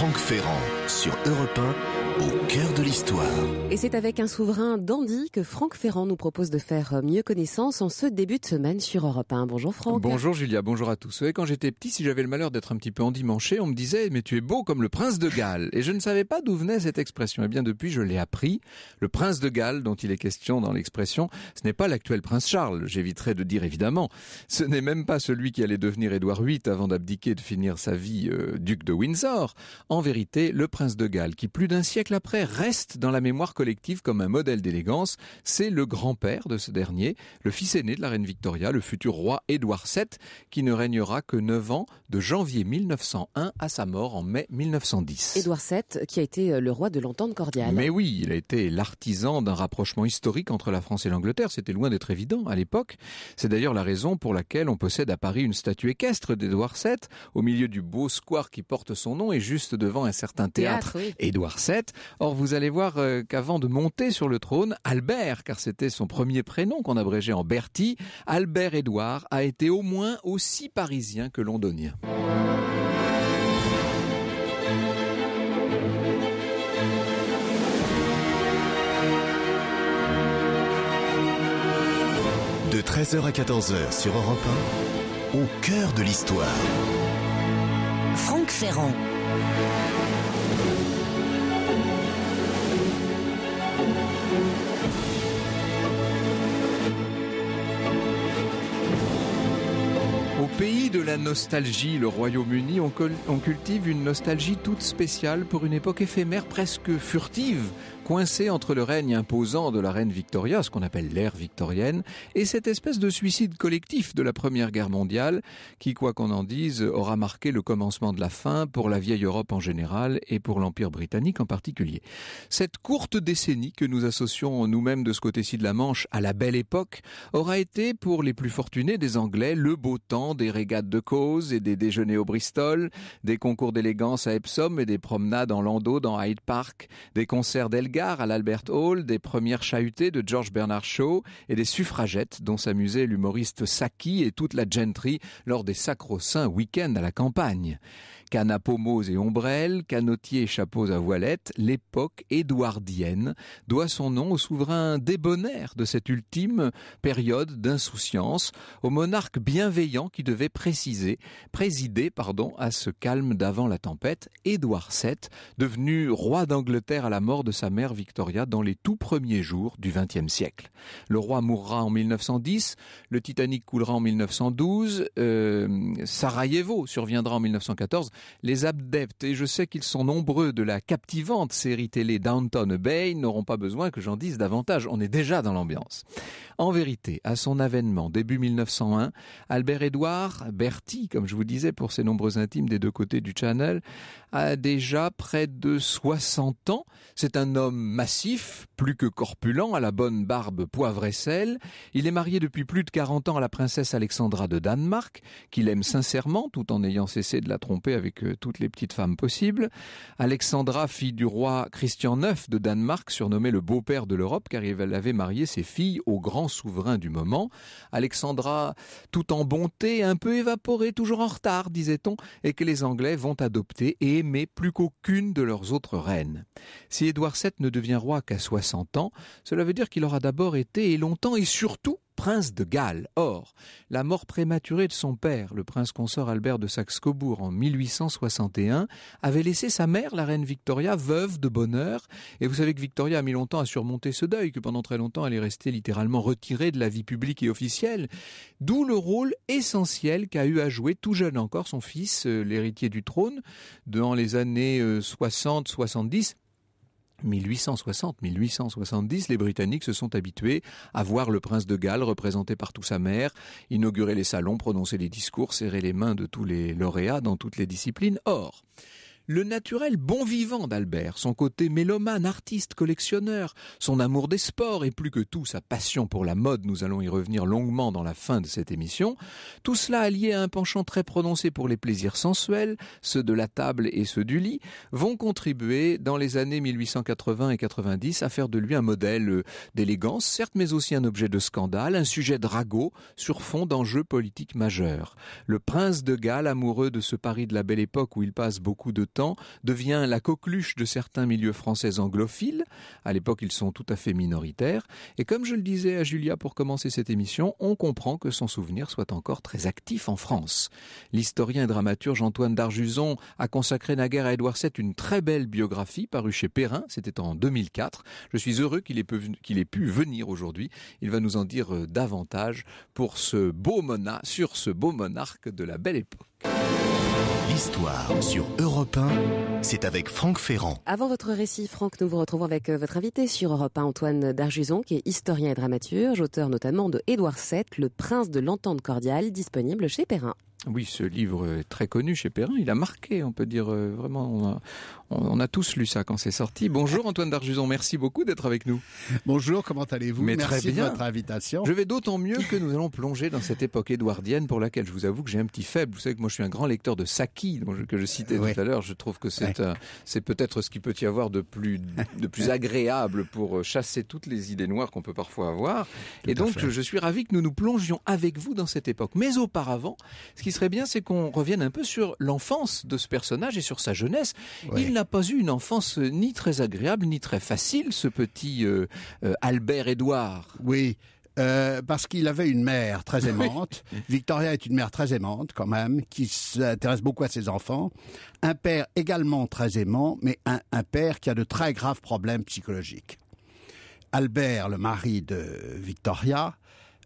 Franck Ferrand sur Europe 1, au cœur de l'histoire. Et c'est avec un souverain dandy que Franck Ferrand nous propose de faire mieux connaissance en ce début de semaine sur Europe 1. Bonjour Franck. Bonjour Julia, bonjour à tous. Et quand j'étais petit, si j'avais le malheur d'être un petit peu endimanché, on me disait "Mais tu es beau comme le prince de Galles." Et je ne savais pas d'où venait cette expression. Et eh bien depuis, je l'ai appris. Le prince de Galles dont il est question dans l'expression, ce n'est pas l'actuel prince Charles, j'éviterai de dire évidemment. Ce n'est même pas celui qui allait devenir Édouard VIII avant d'abdiquer et de finir sa vie euh, duc de Windsor. En vérité, le prince de Galles, qui plus d'un siècle après reste dans la mémoire collective comme un modèle d'élégance, c'est le grand-père de ce dernier, le fils aîné de la reine Victoria, le futur roi Édouard VII, qui ne régnera que 9 ans, de janvier 1901 à sa mort en mai 1910. Édouard VII, qui a été euh, le roi de l'entente cordiale. Mais oui, il a été l'artisan d'un rapprochement historique entre la France et l'Angleterre, c'était loin d'être évident à l'époque. C'est d'ailleurs la raison pour laquelle on possède à Paris une statue équestre d'Édouard VII, au milieu du beau square qui porte son nom et juste devant un certain théâtre, Édouard VII. Or, vous allez voir euh, qu'avant de monter sur le trône, Albert, car c'était son premier prénom qu'on abrégait en Bertie, Albert Édouard a été au moins aussi parisien que londonien. De 13h à 14h sur Europe 1, au cœur de l'histoire. Franck Ferrand. Au pays de la nostalgie, le Royaume-Uni, on, cultive une nostalgie toute spéciale pour une époque éphémère, presque furtive, coincé entre le règne imposant de la reine Victoria, ce qu'on appelle l'ère victorienne, et cette espèce de suicide collectif de la Première Guerre mondiale, qui, quoi qu'on en dise, aura marqué le commencement de la fin pour la vieille Europe en général et pour l'Empire britannique en particulier. Cette courte décennie que nous associons nous-mêmes de ce côté-ci de la Manche à la belle époque aura été, pour les plus fortunés des Anglais, le beau temps des régates de cause et des déjeuners au Bristol, des concours d'élégance à Epsom et des promenades en landau dans Hyde Park, des concerts d'Elgar à l'Albert Hall des premières chahutées de George Bernard Shaw et des suffragettes dont s'amusait l'humoriste Saki et toute la gentry lors des sacro-saints week-ends à la campagne. Canapomos et ombrelles, canotiers et chapeaux à voilettes, l'époque édouardienne doit son nom au souverain débonnaire de cette ultime période d'insouciance, au monarque bienveillant qui devait préciser, présider pardon, à ce calme d'avant la tempête, Édouard VII, devenu roi d'Angleterre à la mort de sa mère Victoria dans les tout premiers jours du XXe siècle. Le roi mourra en 1910, le Titanic coulera en 1912, euh, Sarajevo surviendra en 1914 les adeptes, et je sais qu'ils sont nombreux, de la captivante série télé Downton Bay, n'auront pas besoin que j'en dise davantage. On est déjà dans l'ambiance. En vérité, à son avènement début 1901, Albert Edouard, Bertie, comme je vous disais pour ses nombreux intimes des deux côtés du Channel, a déjà près de 60 ans. C'est un homme massif, plus que corpulent, à la bonne barbe poivre et sel. Il est marié depuis plus de 40 ans à la princesse Alexandra de Danemark, qu'il aime sincèrement tout en ayant cessé de la tromper avec que euh, toutes les petites femmes possibles. Alexandra, fille du roi Christian IX de Danemark, surnommée le beau-père de l'Europe car il avait marié ses filles au grand souverain du moment. Alexandra, tout en bonté, un peu évaporée, toujours en retard, disait-on, et que les Anglais vont adopter et aimer plus qu'aucune de leurs autres reines. Si Édouard VII ne devient roi qu'à 60 ans, cela veut dire qu'il aura d'abord été et longtemps et surtout prince de Galles. Or, la mort prématurée de son père, le prince consort Albert de Saxe-Cobourg en 1861, avait laissé sa mère, la reine Victoria, veuve de bonheur. Et vous savez que Victoria a mis longtemps à surmonter ce deuil, que pendant très longtemps elle est restée littéralement retirée de la vie publique et officielle. D'où le rôle essentiel qu'a eu à jouer tout jeune encore son fils, euh, l'héritier du trône, dans les années 60-70 euh, 1860-1870, les Britanniques se sont habitués à voir le prince de Galles représenté par tout sa mère, inaugurer les salons, prononcer les discours, serrer les mains de tous les lauréats dans toutes les disciplines. Or, le naturel bon vivant d'Albert, son côté mélomane, artiste, collectionneur, son amour des sports et plus que tout sa passion pour la mode, nous allons y revenir longuement dans la fin de cette émission, tout cela allié à un penchant très prononcé pour les plaisirs sensuels, ceux de la table et ceux du lit, vont contribuer dans les années 1880 et 90 à faire de lui un modèle d'élégance, certes, mais aussi un objet de scandale, un sujet drago sur fond d'enjeux politiques majeurs. Le prince de Galles, amoureux de ce Paris de la belle époque où il passe beaucoup de temps, devient la coqueluche de certains milieux français anglophiles. À l'époque, ils sont tout à fait minoritaires. Et comme je le disais à Julia pour commencer cette émission, on comprend que son souvenir soit encore très actif en France. L'historien et dramaturge Antoine d'Arjuson a consacré naguère à Édouard VII une très belle biographie parue chez Perrin. C'était en 2004. Je suis heureux qu'il ait, pu venir aujourd'hui. Il va nous en dire euh, davantage sur ce beau monarque de la belle époque. L'histoire sur Europe 1, c'est avec Franck Ferrand. Avant votre récit, Franck, nous vous retrouvons avec euh, votre invité sur Europe 1, Antoine Darjuson, qui est historien et dramaturge, auteur notamment de Édouard VII, le prince de l'entente cordiale, disponible chez Perrin. Oui, ce livre est très connu chez Perrin. Il a marqué, on peut dire euh, vraiment. On a, tous lu ça quand c'est sorti. Bonjour Antoine Darjuson, merci beaucoup d'être avec nous. Bonjour, comment allez-vous Merci de votre invitation. Je vais d'autant mieux que nous allons plonger dans cette époque édouardienne pour laquelle je vous avoue que j'ai un petit faible. Vous savez que moi je suis un grand lecteur de Saki, que je citais tout à l'heure. Je trouve que c'est peut-être ce qui peut y avoir de plus de plus agréable pour euh, chasser toutes les idées noires qu'on peut parfois avoir. Et donc je suis ravi que nous nous plongions avec vous dans cette époque. Mais auparavant, ce qui qui serait bien, c'est qu'on revienne un peu sur l'enfance de ce personnage et sur sa jeunesse. Il n'a pas eu une enfance euh, ni très agréable, ni très facile, ce petit euh, euh, Albert Édouard. Oui. parce qu'il avait une mère très aimante. Victoria est une mère très aimante quand même, qui s'intéresse beaucoup à ses enfants. Un père également très aimant, mais un père qui a de très graves problèmes psychologiques. Albert, le mari de Victoria,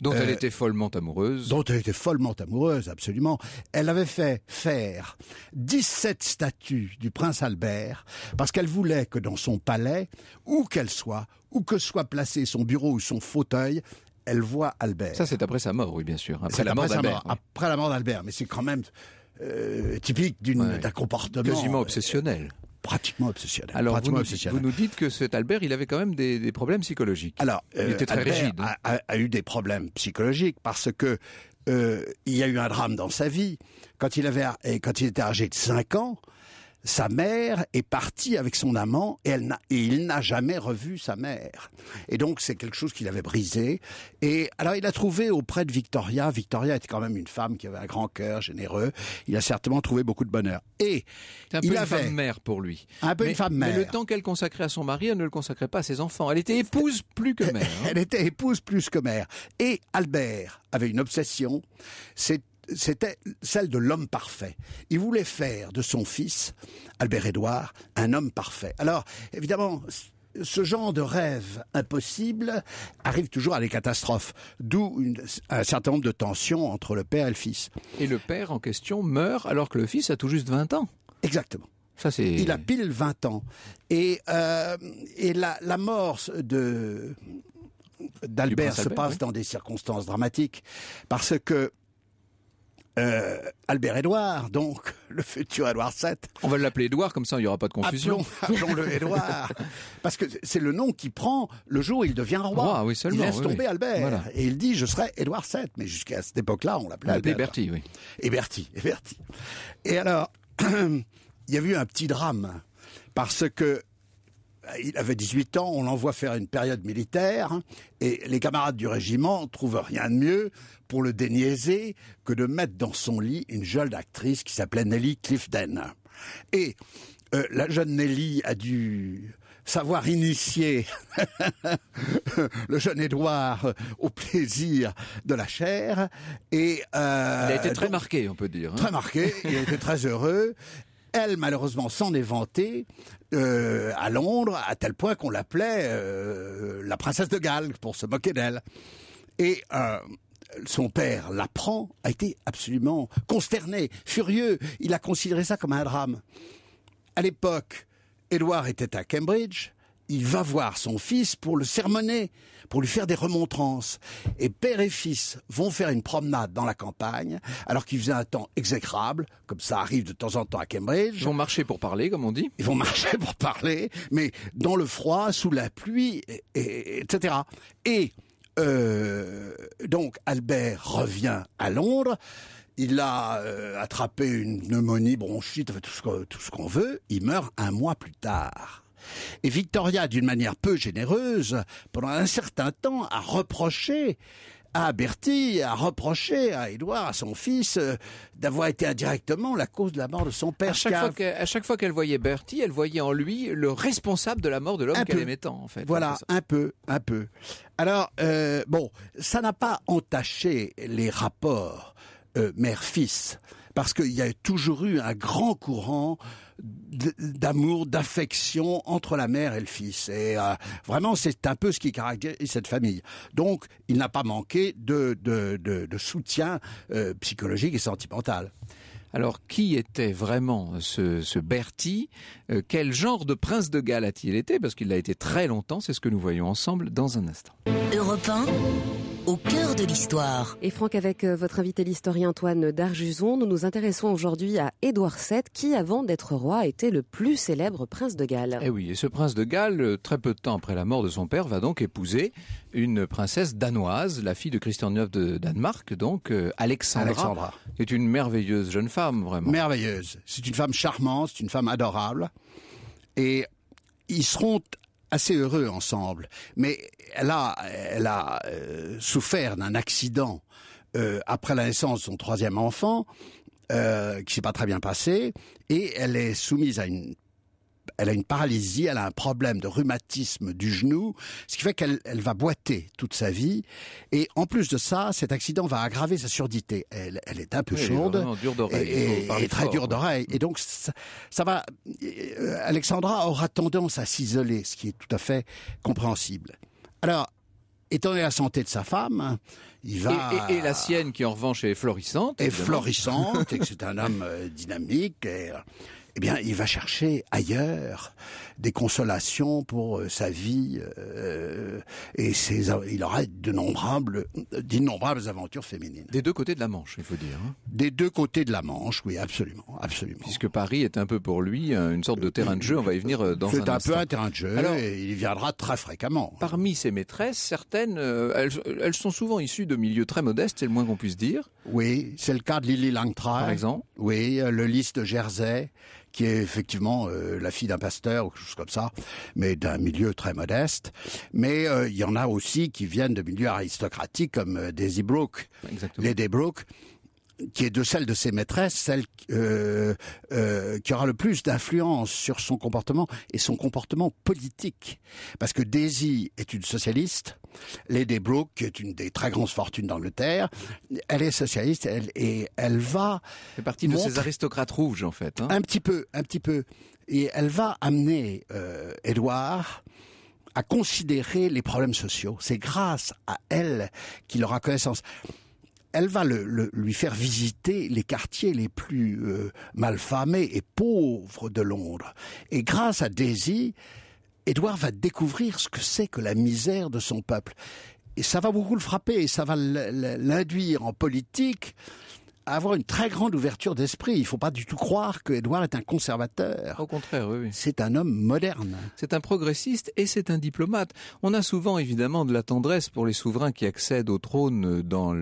dont elle euh, était follement amoureuse. Dont elle était follement amoureuse, absolument. Elle avait fait faire 17 statues du prince Albert parce qu'elle voulait que dans son palais, où qu'elle soit, où que soit placé son bureau ou son fauteuil, elle voit Albert. Ça, c'est après sa mort, oui, bien sûr. Après la mort d'Albert. Après la mort d'Albert, mais c'est quand même euh, typique d'un comportement quasiment euh, obsessionnel pratiquement obsessionnel. Alors vous, nous, dites que cet Albert, il avait quand même des, problèmes psychologiques. Alors, il était euh, très rigide. Hein. A, a, eu des problèmes psychologiques parce que euh, il y a eu un drame dans sa vie quand il avait quand il était âgé de 5 ans sa mère est partie avec son amant et, il n'a jamais revu sa mère. Et donc c'est quelque chose qu'il avait brisé. Et alors il a trouvé auprès de Victoria, Victoria était quand même une femme qui avait un grand cœur, généreux. Il a certainement trouvé beaucoup de bonheur. Et un peu une femme mère pour lui. Un peu une femme mère. Mais le temps qu'elle consacrait à son mari, elle ne le consacrait pas à ses enfants. Elle était épouse plus que mère. Hein. elle était épouse plus que mère. Et Albert avait une obsession. C'est c'était celle de l'homme parfait. Il voulait faire de son fils, Albert-Édouard, un homme parfait. Alors, évidemment, ce genre de rêve impossible arrive toujours à des catastrophes, d'où un certain nombre de tensions entre le père et le fils. Et le père en question meurt alors que le fils a tout juste 20 ans. Exactement. Ça, Il a pile 20 ans. Et, euh, et la, mort de d'Albert se passe dans des circonstances dramatiques parce que euh, Albert Édouard, donc le futur Edouard VII. On va l'appeler Edouard, comme ça il n'y aura pas de confusion. Appelons-le Édouard, parce que c'est le nom qui prend le jour où il devient roi. il laisse tomber Albert et il dit je serai Edouard VII, mais jusqu'à cette époque-là on l'appelait Albert. Bertie, oui. Et Bertie, et Bertie. Et alors, il y a eu un petit drame parce que euh, il avait 18 ans, on l'envoie faire une période militaire, hein, et les camarades du régiment trouvent rien de mieux pour le déniaiser que de mettre dans son lit une jeune actrice qui s'appelait Nelly Clifton. Et euh, la jeune Nelly a dû savoir initier le jeune Édouard euh, au plaisir de la chair. Et, il a été très marqué, on peut dire. Hein. Très marqué, il a été très heureux. Elle, malheureusement, s'en est vantée euh, à Londres, à tel point qu'on l'appelait euh, la princesse de Galles, pour se moquer d'elle. Et euh, son père l'apprend, a été absolument consterné, furieux. Il a considéré ça comme un drame. À l'époque, Édouard était à Cambridge, il va voir son fils pour le sermonner, pour lui faire des remontrances. Et père et fils vont faire une promenade dans la campagne, alors qu'il faisait un temps exécrable, comme ça arrive de temps en temps à Cambridge. Ils vont marcher pour parler, comme on dit. Ils vont marcher pour parler, mais dans le froid, sous la pluie, etc. Et euh, donc Albert revient à Londres. Il a euh, attrapé une pneumonie, bronchite, tout ce qu'on veut. Il meurt un mois plus tard. Et Victoria, d'une manière peu généreuse, pendant un certain temps, a reproché à Bertie, a reproché à Édouard, à son fils, euh, d'avoir été indirectement la cause de la mort de son père. À chaque, fois qu'elle, voyait Bertie, elle voyait en lui le responsable de la mort de l'homme qu'elle aimait tant, en fait. Voilà, un peu, un peu. Alors, euh, bon, ça n'a pas entaché les rapports euh, mère-fils parce qu'il y a toujours eu un grand courant d'amour, d'affection entre la mère et le fils. Et euh, vraiment, c'est un peu ce qui caractérise cette famille. Donc, il n'a pas manqué de, de, soutien euh, psychologique et sentimental. Alors, qui était vraiment ce, Bertie euh, Quel genre de prince de Galles a-t-il été Parce qu'il l'a été très longtemps, c'est ce que nous voyons ensemble dans un instant. Europe au cœur de l'histoire. Et Franck, avec euh, votre invité l'historien Antoine Darjuson, nous nous intéressons aujourd'hui à Édouard VII, qui avant d'être roi était le plus célèbre prince de Galles. Et eh oui, et ce prince de Galles, euh, très peu de temps après la mort de son père, va donc épouser une princesse danoise, la fille de Christian IX de Danemark, donc Alexandra. Alexandra. C'est une merveilleuse jeune femme Merveilleuse. C'est une femme charmante, c'est une femme adorable. Et ils seront assez heureux ensemble. Mais elle a, elle a euh, souffert d'un accident euh, après la naissance de son troisième enfant. Euh, qui s'est pas très bien passé et elle est soumise à une elle a une paralysie, elle a un problème de rhumatisme du genou, ce qui fait qu'elle va boiter toute sa vie. Et en plus de ça, cet accident va aggraver sa surdité. Elle, est un peu chaude. Et, très dure hein. d'oreille. Et donc, ça, va... Euh, Alexandra aura tendance à s'isoler, ce qui est tout à fait compréhensible. Alors, étant donné la santé de sa femme, il va... Et, la sienne, qui en revanche est florissante. Est florissante, et que c'est un homme euh, dynamique eh bien, il va chercher ailleurs des consolations pour euh, sa vie euh, et il aura d'innombrables, aventures féminines. Des deux côtés de la Manche, il faut dire. Hein. Des deux côtés de la Manche, oui, absolument, absolument. Puisque Paris est un peu pour lui euh, une sorte de terrain de jeu. On va y venir dans un C'est un peu un terrain de jeu. et il viendra très fréquemment. Parmi ses maîtresses, certaines, elles, sont souvent issues de milieux très modestes, c'est le moins qu'on puisse dire. Oui, c'est le cas de Lily Langtry. Par exemple. Oui, le liste de Jersey qui est effectivement euh, la fille d'un pasteur ou quelque chose comme ça, mais d'un milieu très modeste. Mais euh, il y en a aussi qui viennent de milieux aristocratiques comme euh, Daisy Brooke, Lady Brooke, qui est de celle de ses maîtresses, celle euh, euh, qui aura le plus d'influence sur son comportement et son comportement politique. Parce que Daisy est une socialiste, Lady Brooke, est une des très grandes fortunes d'Angleterre, elle est socialiste elle, et elle va... C'est partie de ces aristocrates rouges, en fait. Hein. un petit peu, un petit peu. Et elle va amener euh, Edouard à considérer les problèmes sociaux. C'est grâce à elle qu'il aura connaissance elle va lui faire visiter les quartiers les plus euh, malfamés et pauvres de Londres. Et grâce à Daisy, Édouard va découvrir ce que c'est que la misère de son peuple. Et ça va beaucoup le frapper, et ça va l'induire en politique avoir une très grande ouverture d'esprit. Il ne faut pas du tout croire qu'Édouard est un conservateur. Au contraire, oui. C'est un homme moderne. C'est un progressiste et c'est un diplomate. On a souvent évidemment de la tendresse pour les souverains qui accèdent au trône dans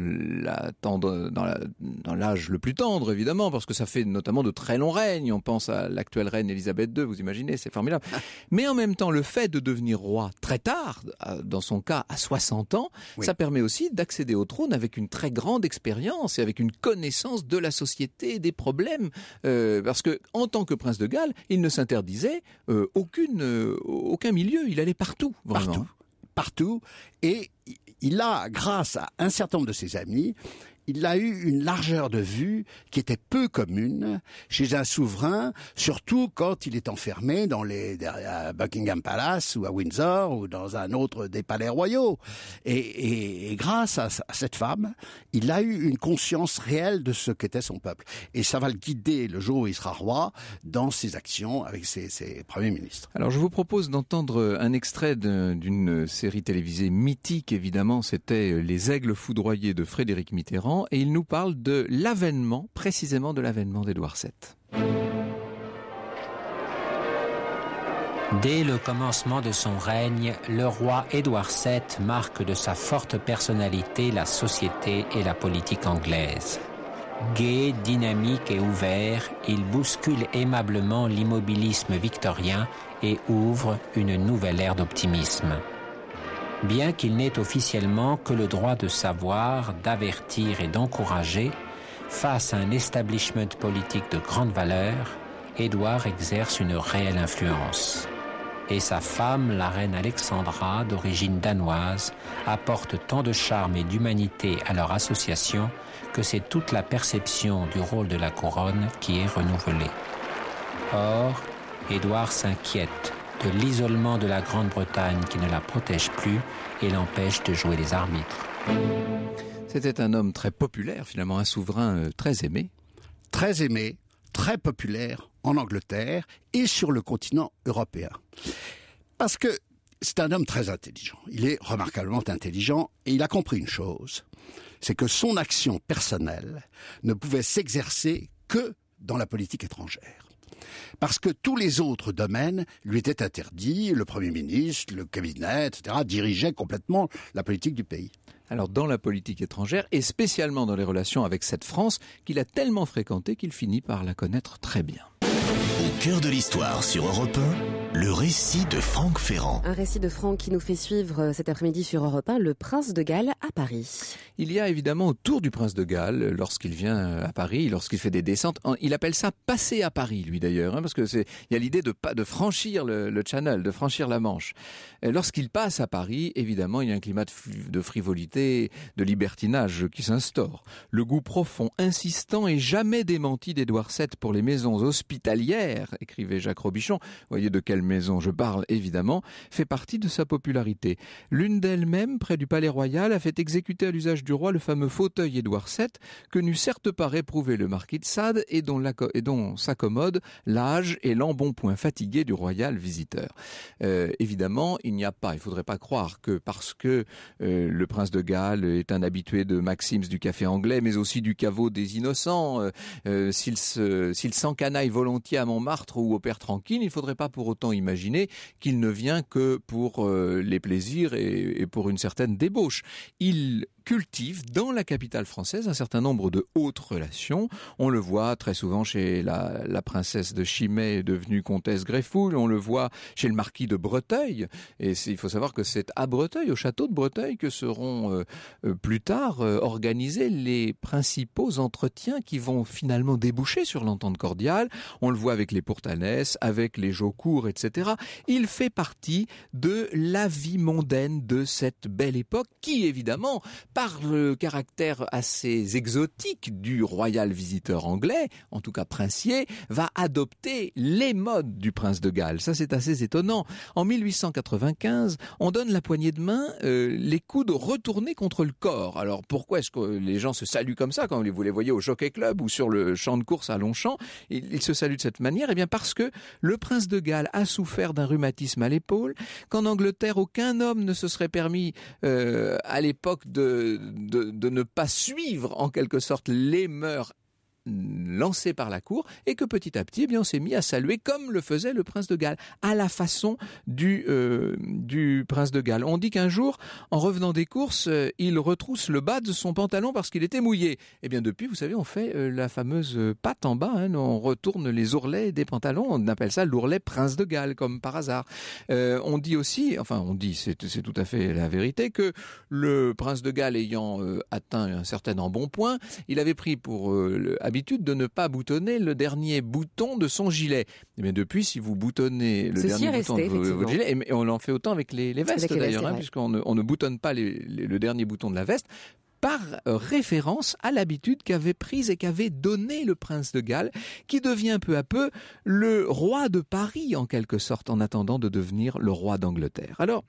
dans l'âge le plus tendre, évidemment, parce que ça fait notamment de très longs règnes. On pense à l'actuelle reine Elisabeth II, vous imaginez, c'est formidable. Mais en même temps, le fait de devenir roi très tard, dans son cas à 60 ans, ça permet aussi d'accéder au trône avec une très grande expérience et avec une connaissance de la société, des problèmes, euh, parce que en tant que prince de Galles, il ne s'interdisait euh, aucune, euh, aucun milieu. Il allait partout, Partout, partout, et il a, grâce à un certain nombre de ses amis, il a eu une largeur de vue qui était peu commune chez un souverain, surtout quand il est enfermé dans les à Buckingham Palace ou à Windsor ou dans un autre des palais royaux. Et, grâce à, cette femme, il a eu une conscience réelle de ce qu'était son peuple. Et ça va le guider le jour où il sera roi dans ses actions avec ses, ses premiers ministres. Alors je vous propose d'entendre un extrait d'une série télévisée mythique, évidemment, c'était Les Aigles foudroyés de Frédéric Mitterrand et il nous parle de l'avènement, précisément de l'avènement d'Édouard VII. Dès le commencement de son règne, le roi Édouard VII marque de sa forte personnalité la société et la politique anglaise. Gai, dynamique et ouvert, il bouscule aimablement l'immobilisme victorien et ouvre une nouvelle ère d'optimisme bien qu'il n'ait officiellement que le droit de savoir, d'avertir et d'encourager, face à un establishment politique de grande valeur, Édouard exerce une réelle influence. Et sa femme, la reine Alexandra, d'origine danoise, apporte tant de charme et d'humanité à leur association que c'est toute la perception du rôle de la couronne qui est renouvelée. Or, Édouard s'inquiète l'isolement de la Grande-Bretagne qui ne la protège plus et l'empêche de jouer les arbitres. C'était un homme très populaire, finalement un souverain euh, très aimé. Très aimé, très populaire en Angleterre et sur le continent européen. Parce que c'est un homme très intelligent. Il est remarquablement intelligent et il a compris une chose, c'est que son action personnelle ne pouvait s'exercer que dans la politique étrangère. Parce que tous les autres domaines lui étaient interdits, le Premier ministre, le cabinet, etc., dirigeaient complètement la politique du pays. Alors dans la politique étrangère et spécialement dans les relations avec cette France qu'il a tellement fréquentée qu'il finit par la connaître très bien cœur de l'histoire sur Europe 1, le récit de Franck Ferrand. Un récit de Franck qui nous fait suivre euh, cet après-midi sur Europe 1, le prince de Galles à Paris. Il y a évidemment autour du prince de Galles, euh, lorsqu'il vient euh, à Paris, lorsqu'il fait des descentes, il appelle ça passer à Paris, lui d'ailleurs, hein, parce que c'est il y a l'idée de pas de franchir le, Channel, de franchir la Manche. Lorsqu'il passe à Paris, évidemment, il y a un climat de, de frivolité, de libertinage qui s'instaure. Le goût profond, insistant et jamais démenti d'Édouard VII pour les maisons hospitalières écrivait Jacques Robichon, voyez de quelle maison je parle évidemment, fait partie de sa popularité. L'une d'elles même, près du Palais Royal, a fait exécuter à l'usage du roi le fameux fauteuil Édouard VII, que n'eût certes pas réprouvé le marquis de Sade et dont, s'accommode l'âge et l'embonpoint fatigué du royal visiteur. Euh, évidemment, il n'y a pas, il ne faudrait pas croire que parce que euh, le prince de Galles est un habitué de Maxims du café anglais, mais aussi du caveau des innocents, euh, s'il s'encanaille volontiers à Montmartre, ou au Père Tranquille, il ne faudrait pas pour autant imaginer qu'il ne vient que pour euh, les plaisirs et, et pour une certaine débauche. Il cultive dans la capitale française un certain nombre de hautes relations. On le voit très souvent chez la, princesse de Chimay, devenue comtesse Greffoul. On le voit chez le marquis de Breteuil. Et il faut savoir que c'est à Breteuil, au château de Breteuil, que seront euh, euh, plus tard euh, organisés les principaux entretiens qui vont finalement déboucher sur l'entente cordiale. On le voit avec les Pourtanès, avec les Jaucourt, etc. Il fait partie de la vie mondaine de cette belle époque qui, évidemment, par le caractère assez exotique du royal visiteur anglais, en tout cas princier, va adopter les modes du prince de Galles. Ça, c'est assez étonnant. En 1895, on donne la poignée de main, euh, les coudes retournés contre le corps. Alors pourquoi est-ce que les gens se saluent comme ça quand vous les voyez au Jockey Club ou sur le champ de course à Longchamp Ils, se saluent de cette manière, eh bien parce que le prince de Galles a souffert d'un rhumatisme à l'épaule, qu'en Angleterre aucun homme ne se serait permis euh, à l'époque de de, ne pas suivre en quelque sorte les mœurs lancé par la cour et que petit à petit, eh bien, on s'est mis à saluer comme le faisait le prince de Galles, à la façon du euh, du prince de Galles. On dit qu'un jour, en revenant des courses, euh, il retrousse le bas de son pantalon parce qu'il était mouillé. Et eh bien, depuis, vous savez, on fait euh, la fameuse patte en bas, hein. on retourne les ourlets des pantalons, on appelle ça l'ourlet prince de Galles, comme par hasard. on dit aussi, enfin, on dit, c'est tout à fait la vérité, que le prince de Galles ayant atteint un certain embonpoint, il avait pris pour le habitude de ne pas boutonner le dernier bouton de son gilet. Mais depuis, si vous boutonnez le dernier bouton de votre gilet, et on en fait autant avec les, vestes d'ailleurs, hein, puisqu'on ne, on ne boutonne pas le dernier bouton de la veste, par euh, référence à l'habitude qu'avait prise et qu'avait donnée le prince de Galles, qui devient peu à peu le roi de Paris en quelque sorte, en attendant de devenir le roi d'Angleterre. Alors,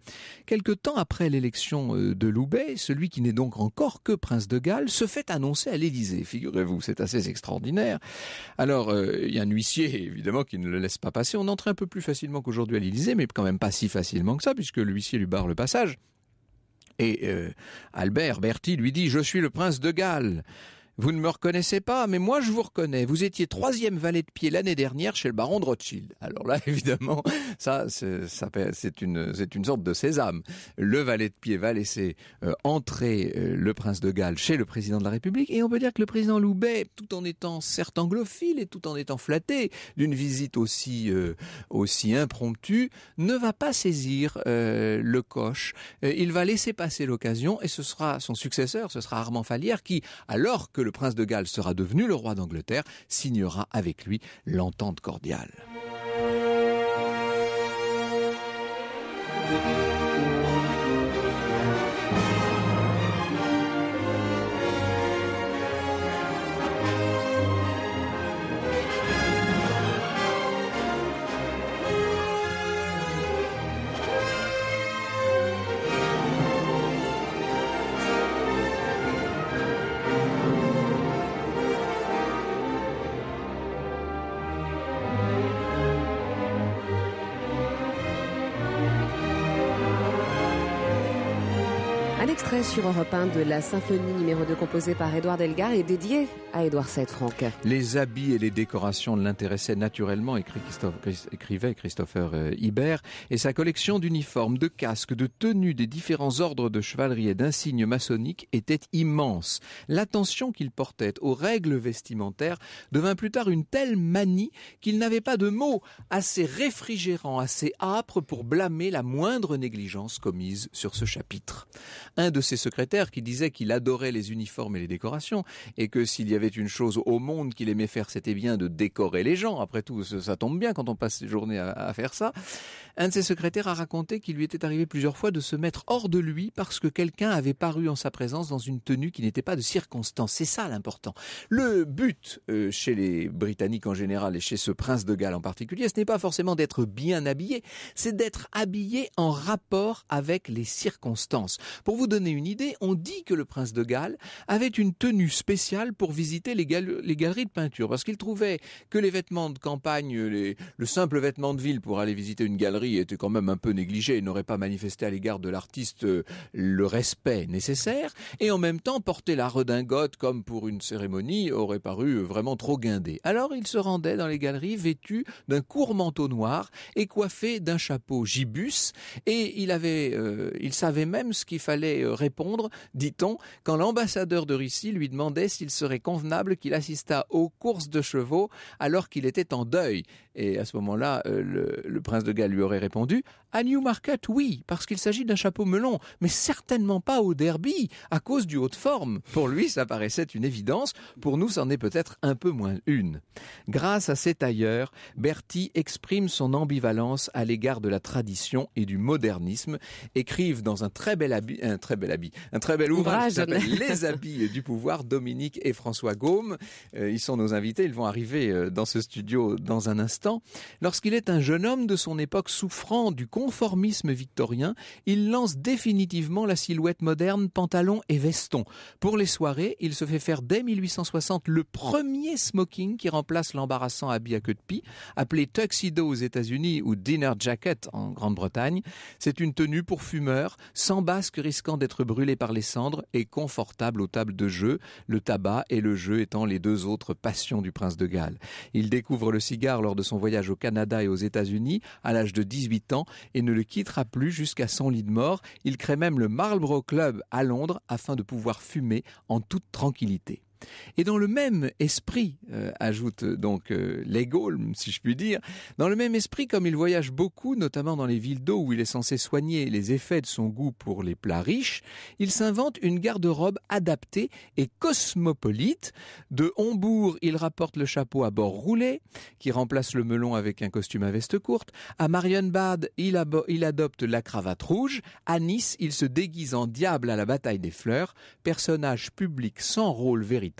quelque temps après l'élection euh, de Loubet, celui qui n'est donc encore que prince de Galles se fait annoncer à l'Élysée. Figurez-vous, c'est assez extraordinaire. Alors, euh, il y a un huissier évidemment qui ne le laisse pas passer. On entre un peu plus facilement qu'aujourd'hui à l'Élysée, mais quand même pas si facilement que ça, puisque l'huissier lui barre le passage. Et euh, Albert Berti lui dit Je suis le prince de Galles. Vous ne me reconnaissez pas, mais moi je vous reconnais. Vous étiez troisième valet de pied l'année dernière chez le baron de Rothschild. Alors là, évidemment, ça, c'est une, c'est une sorte de sésame. Le valet de pied va laisser euh, entrer euh, le prince de Galles chez le président de la République, et on peut dire que le président Loubet, tout en étant certes anglophile et tout en étant flatté d'une visite aussi, euh, aussi impromptue, ne va pas saisir le coche. il va laisser passer l'occasion, et ce sera son successeur, ce sera Armand Falière, qui, alors que le prince de Galles sera devenu le roi d'Angleterre, signera avec lui l'entente cordiale. sur Europe 1 de la symphonie numéro 2 composée par Édouard Delgar et dédiée à Édouard VII, Franck. Les habits et les décorations l'intéressaient naturellement, écrit écrivait Christopher euh, Hibert, et sa collection d'uniformes, de casques, de tenues des différents ordres de chevalerie et d'insignes maçonniques était immense. L'attention qu'il portait aux règles vestimentaires devint plus tard une telle manie qu'il n'avait pas de mots assez réfrigérants, assez âpres pour blâmer la moindre négligence commise sur ce chapitre. Un de ses secrétaires qui disait qu'il adorait les uniformes et les décorations et que s'il y avait une chose au monde qu'il aimait faire, c'était bien de décorer les gens. Après tout, ça tombe bien quand on passe ses journées à, faire ça. Un de ses secrétaires a raconté qu'il lui était arrivé plusieurs fois de se mettre hors de lui parce que quelqu'un avait paru en sa présence dans une tenue qui n'était pas de circonstance. C'est ça l'important. Le but euh, chez les Britanniques en général et chez ce prince de Galles en particulier, ce n'est pas forcément d'être bien habillé, c'est d'être habillé en rapport avec les circonstances. Pour vous donner une idée, on dit que le prince de Galles avait une tenue spéciale pour visiter les, galeries de peinture, parce qu'il trouvait que les vêtements de campagne, les, le simple vêtement de ville pour aller visiter une galerie était quand même un peu négligé et n'aurait pas manifesté à l'égard de l'artiste euh, le respect nécessaire, et en même temps porter la redingote comme pour une cérémonie aurait paru vraiment trop guindé. Alors il se rendait dans les galeries vêtu d'un court manteau noir et coiffé d'un chapeau gibus, et il avait, euh, il savait même ce qu'il fallait euh, répondre, dit-on, quand l'ambassadeur de Russie lui demandait s'il serait convenable qu'il assistât aux courses de chevaux alors qu'il était en deuil. Et à ce moment-là, euh, le, prince de Galles lui aurait répondu À Newmarket, oui, parce qu'il s'agit d'un chapeau melon, mais certainement pas au derby, à cause du haut de forme. Pour lui, ça paraissait une évidence. Pour nous, c'en est peut-être un peu moins une. Grâce à cet tailleurs, Bertie exprime son ambivalence à l'égard de la tradition et du modernisme, écrivent dans un très bel un très bel habit, un très bel ouvrage qui s'appelle Les habits du pouvoir, Dominique et François Gaume. Euh, ils sont nos invités, ils vont arriver euh, dans ce studio dans un instant lorsqu'il est un jeune homme de son époque souffrant du conformisme victorien, il lance définitivement la silhouette moderne pantalon et veston. Pour les soirées, il se fait faire dès 1860 le premier smoking qui remplace l'embarrassant habit à queue de pie, appelé tuxedo aux États-Unis ou dinner jacket en Grande-Bretagne. C'est une tenue pour fumeurs, sans basque risquant d'être brûlé par les cendres et confortable aux tables de jeu, le tabac et le jeu étant les deux autres passions du prince de Galles. Il découvre le cigare lors de son voyage au Canada et aux États-Unis à l'âge de 18 ans et ne le quittera plus jusqu'à son lit de mort. Il crée même le Marlborough Club à Londres afin de pouvoir fumer en toute tranquillité. Et dans le même esprit, euh, ajoute euh, donc euh, si je puis dire, dans le même esprit, comme il voyage beaucoup, notamment dans les villes d'eau où il est censé soigner les effets de son goût pour les plats riches, il s'invente une garde-robe adaptée et cosmopolite. De Hombourg, il rapporte le chapeau à bord roulé, qui remplace le melon avec un costume à veste courte. À Marienbad, il, il adopte la cravate rouge. À Nice, il se déguise en diable à la bataille des fleurs, personnage public sans rôle véritable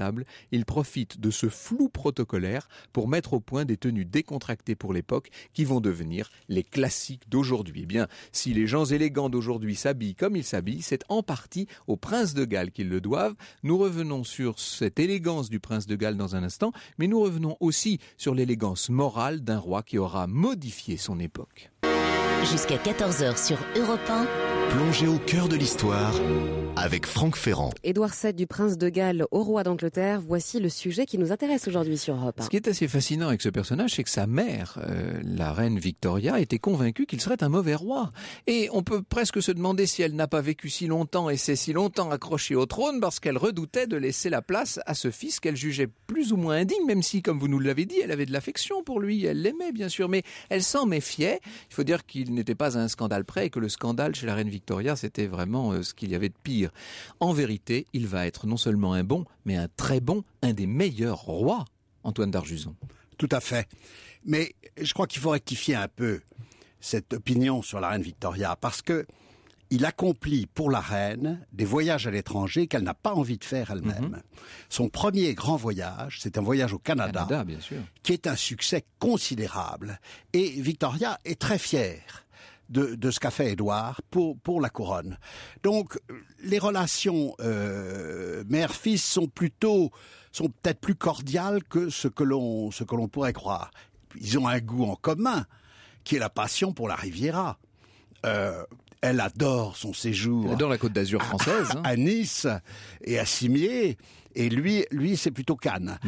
il profite de ce flou protocolaire pour mettre au point des tenues décontractées pour l'époque qui vont devenir les classiques d'aujourd'hui. Eh bien, si les gens élégants d'aujourd'hui s'habillent comme ils s'habillent, c'est en partie au prince de Galles qu'ils le doivent. Nous revenons sur cette élégance du prince de Galles dans un instant, mais nous revenons aussi sur l'élégance morale d'un roi qui aura modifié son époque jusqu'à 14h sur Europe 1. Plongez au cœur de l'histoire avec Franck Ferrand. Édouard VII du prince de Galles au roi d'Angleterre, voici le sujet qui nous intéresse aujourd'hui sur Europe 1. Ce qui est assez fascinant avec ce personnage, c'est que sa mère, euh, la reine Victoria, était convaincue qu'il serait un mauvais roi. Et on peut presque se demander si elle n'a pas vécu si longtemps et s'est si longtemps accrochée au trône parce qu'elle redoutait de laisser la place à ce fils qu'elle jugeait plus ou moins indigne, même si, comme vous nous l'avez dit, elle avait de l'affection pour lui, elle l'aimait bien sûr, mais elle s'en méfiait. Il faut dire qu'il n'était pas un scandale près et que le scandale chez la reine Victoria, c'était vraiment euh, ce qu'il y avait de pire. En vérité, il va être non seulement un bon, mais un très bon, un des meilleurs rois, Antoine d'Arjuson. Tout à fait. Mais je crois qu'il faut rectifier un peu cette opinion sur la reine Victoria parce que il accomplit pour la reine des voyages à l'étranger qu'elle n'a pas envie de faire elle-même. Mhm. Son premier grand voyage, c'est un voyage au Canada, qui est un succès considérable. Et Victoria est très fière de, ce qu'a fait Édouard pour, pour la couronne. Donc les relations euh, mère-fils sont plutôt sont peut-être plus cordiales que ce que l'on ce que l'on pourrait croire. Ils ont un goût en commun qui est la passion pour la Riviera. Euh, elle adore son séjour. Elle adore la Côte d'Azur française. Hein. À, Nice et à Cimiez. Et lui, lui, c'est plutôt Cannes.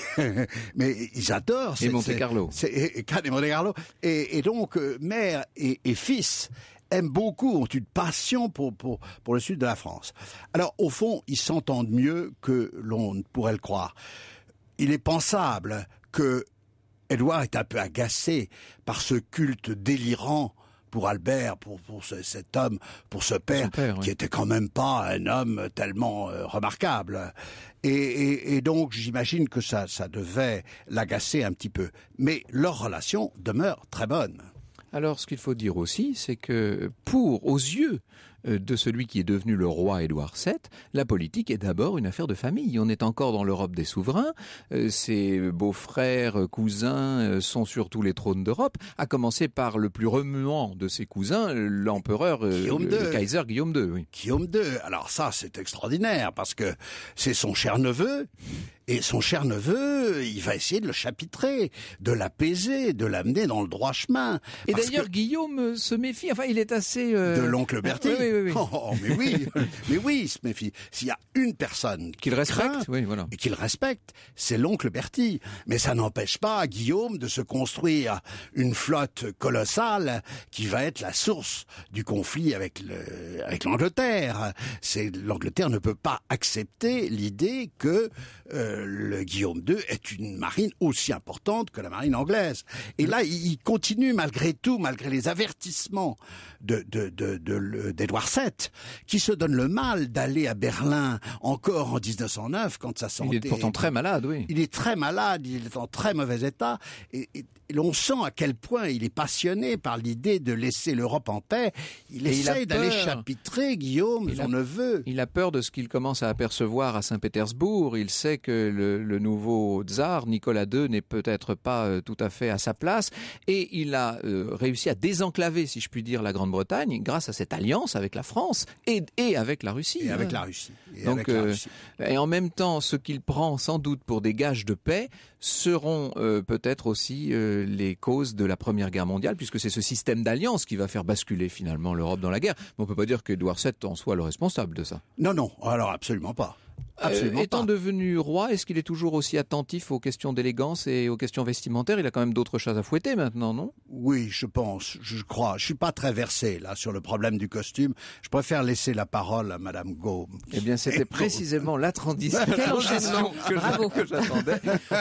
Mais, ils adorent. Et Monte Carlo. C'est Cannes et Monte Carlo. Et, donc, euh, mère et, fils aiment beaucoup, ont une passion pour, pour, le sud de la France. Alors, au fond, ils s'entendent mieux que l'on pourrait le croire. Il est pensable que Édouard est un peu agacé par ce culte délirant pour Albert, pour, pour cet homme, pour ce père, qui n'était était quand même pas un homme tellement euh, remarquable. Et, et donc, j'imagine que ça, ça devait l'agacer un petit peu. Mais leur relation demeure très bonne. Alors, ce qu'il faut dire aussi, c'est que pour, aux yeux euh, de celui qui est devenu le roi Édouard VII, la politique est d'abord une affaire de famille. On est encore dans l'Europe des souverains. Euh, ses beaux-frères, euh, cousins sont sur tous les trônes d'Europe, à commencer par le plus remuant de ses cousins, l'empereur, le, Kaiser Guillaume II. Guillaume II. Alors ça, c'est extraordinaire parce que c'est son cher neveu et son cher neveu, il va essayer de le chapitrer, de l'apaiser, de l'amener dans le droit chemin. Et d'ailleurs, Guillaume euh, se méfie. Enfin, il est assez euh, de l'oncle Bertie. Oui, oui, oui, oh, oh, mais oui, mais oui, il se méfie. S'il y a une personne qu'il respecte, voilà. et qu'il respecte, c'est l'oncle Bertie. Mais ça n'empêche pas à Guillaume de se construire une flotte colossale qui va être la source du conflit avec le, avec l'Angleterre. C'est l'Angleterre ne peut pas accepter l'idée que euh, le Guillaume II est une marine aussi importante que la marine anglaise. Et là, il continue malgré tout, malgré les avertissements de d'Edouard de, VII, qui se donne le mal d'aller à Berlin encore en 1909 quand sa santé. Il est pourtant très malade, oui. Il est très malade, il est en très mauvais état, et, on sent à quel point il est passionné par l'idée de laisser l'Europe en paix. Il et essaye d'aller chapitrer Guillaume, il son neveu. Il a peur de ce qu'il commence à apercevoir à Saint-Pétersbourg. Il sait que le, nouveau tsar, Nicolas II, n'est peut-être pas euh, tout à fait à sa place. Et il a euh, réussi à désenclaver, si je puis dire, la Grande-Bretagne grâce à cette alliance avec la France et, avec la Russie. Et avec la euh, Russie. et en même temps, ce qu'il prend sans doute pour des gages de paix seront peut-être aussi les causes de la Première Guerre mondiale, puisque c'est ce système d'alliance qui va faire basculer finalement l'Europe dans la guerre. Mais on peut pas dire qu'Edouard VII en soit le responsable de ça. Non, non, alors absolument pas. Euh, Absolument étant devenu roi, est-ce qu'il est toujours aussi attentif aux questions d'élégance et aux questions vestimentaires Il a quand même d'autres choses à fouetter maintenant, non Oui, je pense, je crois. Je suis pas très versé là sur le problème du costume. Je préfère laisser la parole à Madame Gaume. Eh bien, c'était précisément la transition que j'attendais.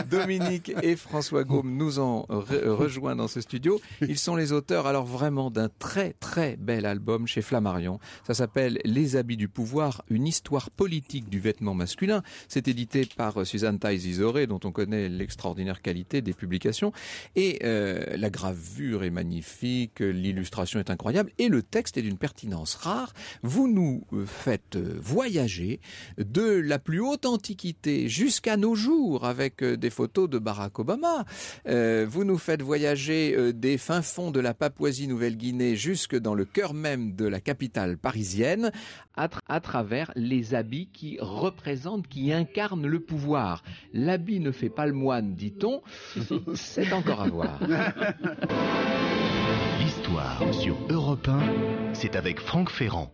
Dominique et François Gaume nous ont rejoints dans ce studio. Ils sont les auteurs, alors vraiment, d'un très très bel album chez Flammarion. Ça s'appelle Les habits du pouvoir, une histoire politique du vêtement masculin. C'est édité par euh, Suzanne Thaïs isoré dont on connaît l'extraordinaire qualité des publications. Et euh, la gravure est magnifique, l'illustration est incroyable, et le texte est d'une pertinence rare. Vous nous euh, faites voyager de la plus haute antiquité jusqu'à nos jours, avec des photos de Barack Obama. vous nous faites voyager des fins fonds de la Papouasie-Nouvelle-Guinée jusque dans le cœur même de la capitale parisienne, à, à travers les habits qui présente qui incarne le pouvoir. L'habit ne fait pas le moine, dit-on. C'est encore à voir. L'histoire sur Europe 1, c'est avec Franck Ferrand.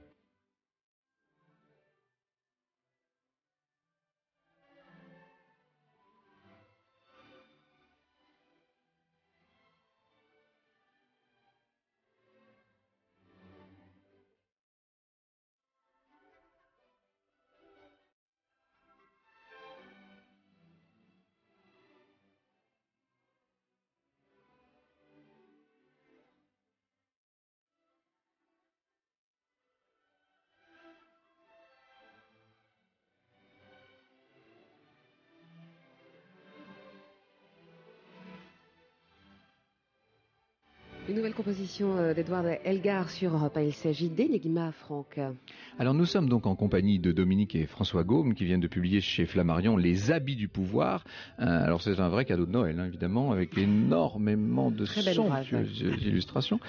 Euh, d'Edouard Elgar sur Europe hein. Il s'agit d'Enigma, Franck. Alors nous sommes donc en compagnie de Dominique et François Gaume qui viennent de publier chez Flammarion Les habits du pouvoir. Euh, alors c'est un vrai cadeau de Noël, hein, évidemment, avec énormément de somptueuses illustrations.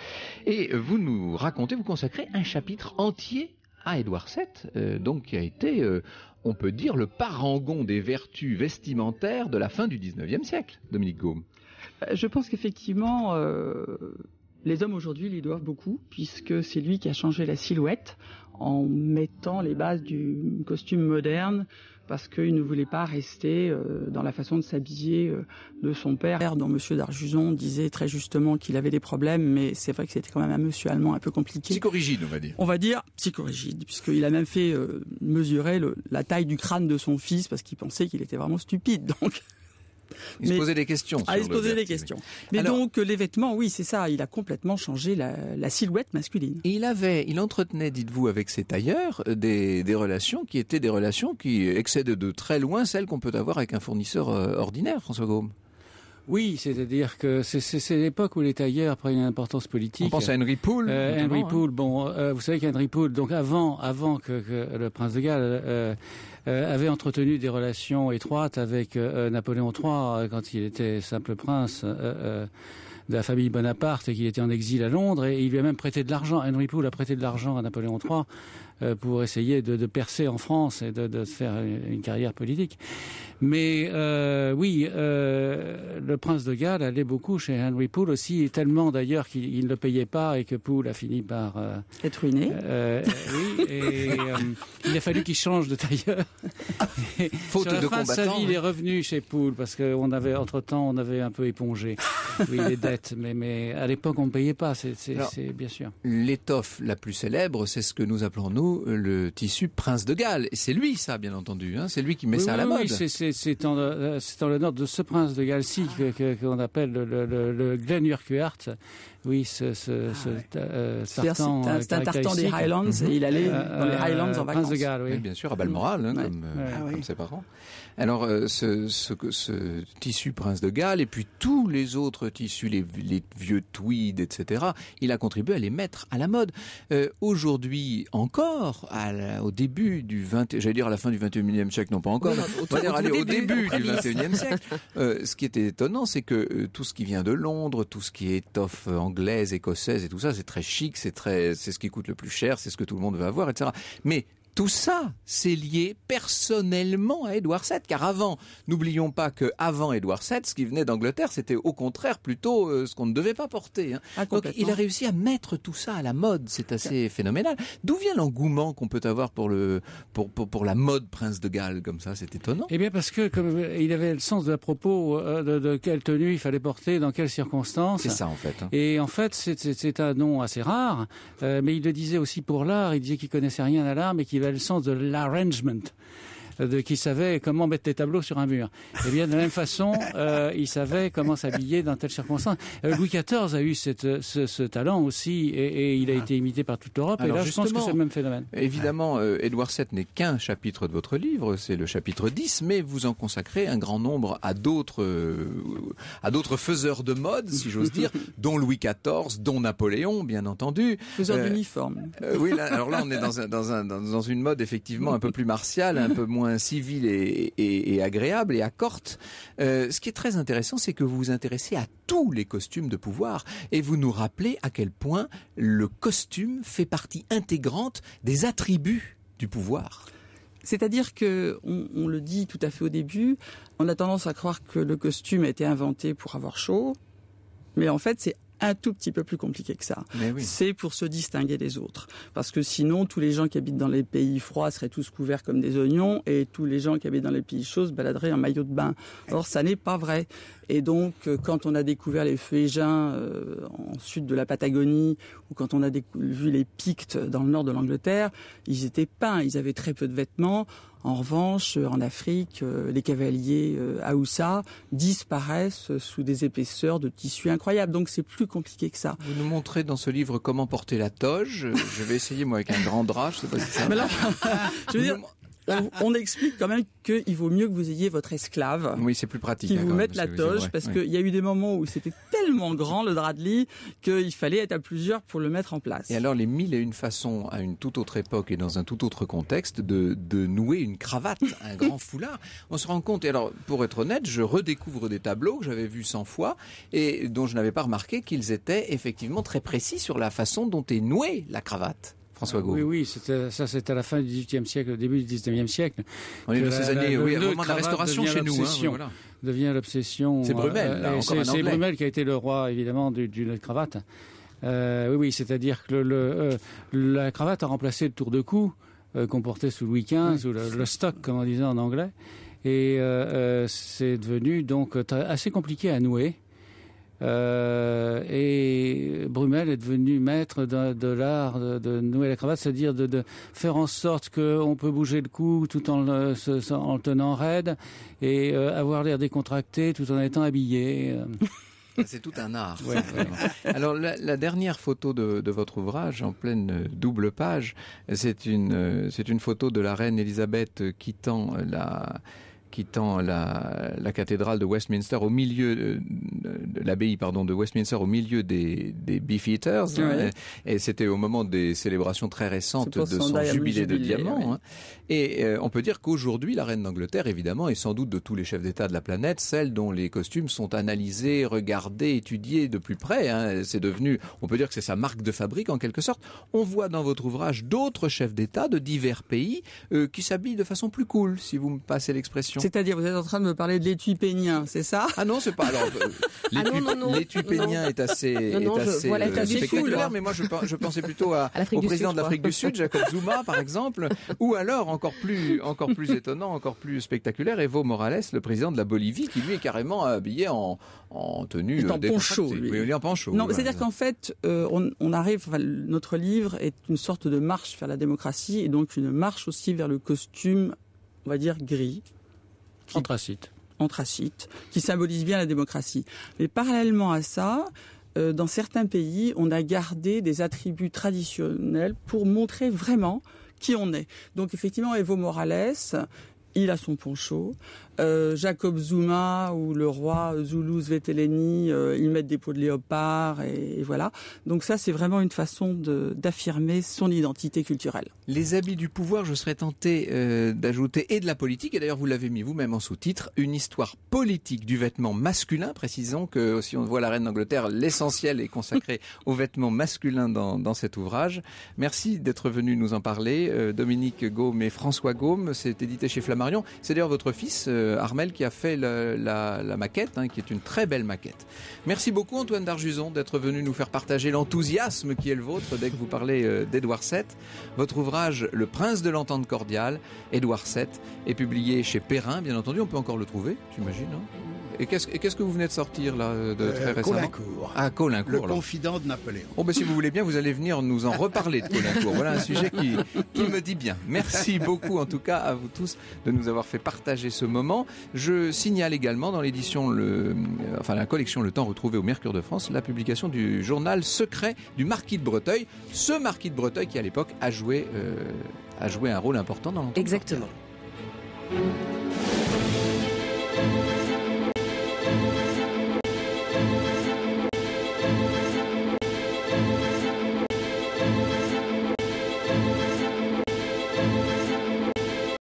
Et vous nous racontez, vous consacrez un chapitre entier à Édouard VII, euh, donc qui a été, on peut dire, le parangon des vertus vestimentaires de la fin du XIXe siècle, Dominique Gaume. Je pense qu'effectivement, les hommes aujourd'hui lui doivent beaucoup puisque c'est lui qui a changé la silhouette en mettant les bases du costume moderne parce qu'il ne voulait pas rester euh, dans la façon de s'habiller euh, de son père, dont Monsieur d'Arjuson disait très justement qu'il avait des problèmes, mais c'est vrai que c'était quand même un monsieur allemand un peu compliqué. Psychorigide, on va dire. On va dire psychorigide, puisqu'il a même fait euh, mesurer la taille du crâne de son fils parce qu'il pensait qu'il était vraiment stupide. Donc il se posait des questions. Ah, il se posait des questions. Mais donc euh, les vêtements, oui, c'est ça. Il a complètement changé la, silhouette masculine. Et il avait, il entretenait, dites-vous, avec ses tailleurs euh, des, relations qui étaient des relations qui excèdent de très loin celles qu'on peut avoir avec un fournisseur euh, ordinaire, François Gaume. Oui, c'est-à-dire que c'est l'époque où les tailleurs prennent une importance politique. On pense à Henry Poole. Henry hein. Poole, bon, vous savez qu'Henry Poole, donc avant, avant que, le prince de Galles euh, avait entretenu des relations étroites avec euh, euh, Napoléon III quand il était simple prince de la famille Bonaparte et qu'il était en exil à Londres et il lui a même prêté de l'argent. Henry Poole a prêté de l'argent à Napoléon III euh, pour essayer de, percer en France et de, de faire une carrière politique. Mais euh, oui, euh, le prince de Galles allait beaucoup chez Henry Poole aussi, tellement d'ailleurs qu'il ne le payait pas et que Poole a fini par être ruiné. oui, et il a fallu qu'il change de tailleur. Et Faute sur la de fin de sa vie, il est revenu chez Poole parce qu'on avait entre temps on avait un peu épongé les dettes, mais mais à l'époque on ne payait pas, c'est bien sûr. L'étoffe la plus célèbre, c'est ce que nous appelons nous le tissu prince de Galles. Et c'est lui, ça, bien entendu. Hein. c'est lui qui met ça à la mode. Oui, euh, c'est en, l'honneur de ce prince de Galles-ci qu'on appelle le, le, le Glenn Urquhart, oui, ce, ce, tartan. tartan des Highlands et mhm. il allait dans euh, les euh, Highlands en vacances. de Galles, bien sûr, à Balmoral, hein, comme, euh, ses parents. Alors, ce, ce, tissu Prince de Galles et puis tous les autres tissus, les, vieux tweeds, etc., il a contribué à les mettre à la mode. Aujourd'hui encore, au début du 20, j'allais dire à la fin du 21e siècle, non pas encore, au, au, début, du 21e siècle, ce qui était étonnant, c'est que tout ce qui vient de Londres, tout ce qui est étoffe anglaise, anglaise, écossaise et tout ça, c'est très chic, c'est très, c'est ce qui coûte le plus cher, c'est ce que tout le monde veut avoir, etc. Mais tout ça, c'est lié personnellement à Édouard VII, car avant, n'oublions pas que avant Édouard VII, ce qui venait d'Angleterre, c'était au contraire plutôt euh, ce qu'on ne devait pas porter. Hein. Ah, Donc il a réussi à mettre tout ça à la mode, c'est assez phénoménal. D'où vient l'engouement qu'on peut avoir pour le pour, la mode prince de Galles comme ça C'est étonnant. Eh bien parce que euh, il avait le sens de la propos euh, de, quelle tenue il fallait porter, dans quelles circonstances. C'est ça en fait. Hein. Et en fait, c'est un nom assez rare, mais il le disait aussi pour l'art. Il disait qu'il connaissait rien à l'art, mais qu'il qui le sens de l'arrangement. Euh, de, qui savait comment mettre des tableaux sur un mur. Eh bien, de la même façon, euh, il savait comment s'habiller dans telle circonstance. Euh, Louis XIV a eu cette, ce, talent aussi, et, il a ah. été imité par toute l'Europe. Et là, je pense que c'est le même phénomène. Évidemment, euh, Édouard VII n'est qu'un chapitre de votre livre, c'est le chapitre 10, mais vous en consacrez un grand nombre à d'autres, à d'autres faiseurs de mode, si j'ose dire, dont Louis XIV, dont Napoléon, bien entendu. Faiseurs d'uniforme. oui, alors là, on est dans, un, dans, dans une mode effectivement un peu plus martiale, un peu moins Civil et, agréable et accorte. Euh, ce qui est très intéressant, c'est que vous vous intéressez à tous les costumes de pouvoir et vous nous rappelez à quel point le costume fait partie intégrante des attributs du pouvoir. C'est-à-dire que, on, le dit tout à fait au début, on a tendance à croire que le costume a été inventé pour avoir chaud, mais en fait c'est un tout petit peu plus compliqué que ça. C'est pour se distinguer des autres. Parce que sinon, tous les gens qui habitent dans les pays froids seraient tous couverts comme des oignons et tous les gens qui habitent dans les pays chauds se baladeraient en maillot de bain. Or, ça n'est pas vrai. Et donc, euh, quand on a découvert les féjins euh, en sud de la Patagonie ou quand on a vu les Pictes dans le nord de l'Angleterre, ils étaient peints, ils avaient très peu de vêtements. En revanche, euh, en Afrique, euh, les cavaliers Aoussa euh, disparaissent sous des épaisseurs de tissus incroyables. Donc c'est plus compliqué que ça. Vous nous montrez dans ce livre comment porter la toge. Je vais essayer moi avec un grand drap. Je sais pas si ça. on, explique quand même qu'il vaut mieux que vous ayez votre esclave. Oui, c'est plus pratique. Qui vous hein, mette la toge, parce qu'il y a eu des moments où c'était tellement grand le drap de lit qu'il fallait être à plusieurs pour le mettre en place. Et alors les mille et une façons à une toute autre époque et dans un tout autre contexte de, nouer une cravate, un grand foulard. On se rend compte. Et alors pour être honnête, je redécouvre des tableaux que j'avais vus 100 fois et dont je n'avais pas remarqué qu'ils étaient effectivement très précis sur la façon dont est nouée la cravate. Oui, oui, ça c'était à la fin du XVIIIe siècle, début du 19e siècle. On est dans ces années, oui, la restauration chez nous. Hein, devient l'obsession. C'est Brumel euh, C'est Brumel qui a été le roi, évidemment, du, de la cravate. Euh, oui, oui, c'est-à-dire que euh, la cravate a remplacé le tour de cou qu'on portait sous Louis XV, ou le stock, comme on disait en anglais. Et c'est devenu donc assez compliqué à nouer. Euh, et Brumel est devenu maître de, de l'art de, nouer la cravate, c'est-à-dire de, faire en sorte qu'on peut bouger le cou tout en le, en tenant raide et euh, avoir l'air décontracté tout en étant habillé. C'est tout un art. Alors la, dernière photo de, de, votre ouvrage, en pleine double page, c'est une c'est une photo de la reine Elisabeth quittant la quittant la, cathédrale de Westminster au milieu euh, de, l'abbaye pardon de Westminster au milieu des, des Beefeaters hein, et c'était au moment des célébrations très récentes de son, jubilé, de diamant hein. et euh, on peut dire qu'aujourd'hui la reine d'Angleterre évidemment et sans doute de tous les chefs d'État de la planète celle dont les costumes sont analysés regardés étudiés de plus près hein. c'est devenu on peut dire que c'est sa marque de fabrique en quelque sorte on voit dans votre ouvrage d'autres chefs d'État de divers pays euh, qui s'habillent de façon plus cool si vous me passez l'expression c'est-à-dire, vous êtes en train de me parler de l'étui pénien, c'est ça Ah non, c'est pas. Ah l'étui pénien est assez, euh, spectaculaire, mais moi je, pensais plutôt à, au président de l'Afrique du Sud, Jacob Zuma, par exemple, ou alors encore plus, encore plus étonnant, encore plus spectaculaire, Evo Morales, le président de la Bolivie, qui lui est carrément habillé en, tenue. Il est en euh, poncho. il est en poncho. Non, c'est-à-dire qu'en fait, euh, on, arrive. notre livre est une sorte de marche vers la démocratie et donc une marche aussi vers le costume, on va dire gris anthracite. Anthracite, qui symbolise bien la démocratie. Mais parallèlement à ça, euh, dans certains pays, on a gardé des attributs traditionnels pour montrer vraiment qui on est. Donc effectivement, Evo Morales, il a son poncho. Euh, Jacob Zuma ou le roi Zulu Zveteleni, euh, ils mettent des peaux de léopard et, voilà. Donc ça, c'est vraiment une façon d'affirmer son identité culturelle. Les habits du pouvoir, je serais tenté euh, d'ajouter, et de la politique, et d'ailleurs vous l'avez mis vous-même en sous-titre, une histoire politique du vêtement masculin, précisons que si on voit la reine d'Angleterre, l'essentiel est consacré aux vêtements masculins dans, dans cet ouvrage. Merci d'être venu nous en parler, Dominique Gaume et François Gaume, c'est édité chez Flammarion. C'est d'ailleurs votre fils euh, Armel qui a fait la, maquette, hein, qui est une très belle maquette. Merci beaucoup Antoine Darjuson d'être venu nous faire partager l'enthousiasme qui est le vôtre dès que vous parlez euh, d'Edouard VII. Votre ouvrage Le Prince de l'entente cordiale, Edouard VII, est publié chez Perrin, bien entendu. On peut encore le trouver, imagines, non? Hein. Et qu'est-ce que vous venez de sortir là euh, de euh, très récemment Colincourt. Ah, Colincourt. Le confident de Napoléon. Ben, si vous voulez bien, vous allez venir nous en reparler de Colincourt. Voilà un sujet qui, me dit bien. Merci beaucoup en tout cas à vous tous de nous avoir fait partager ce moment. Je signale également dans l'édition, euh, enfin la collection Le Temps retrouvé au Mercure de France, la publication du journal secret du Marquis de Breteuil. Ce Marquis de Breteuil qui à l'époque a joué, a joué un rôle important dans l'entreprise. Exactement.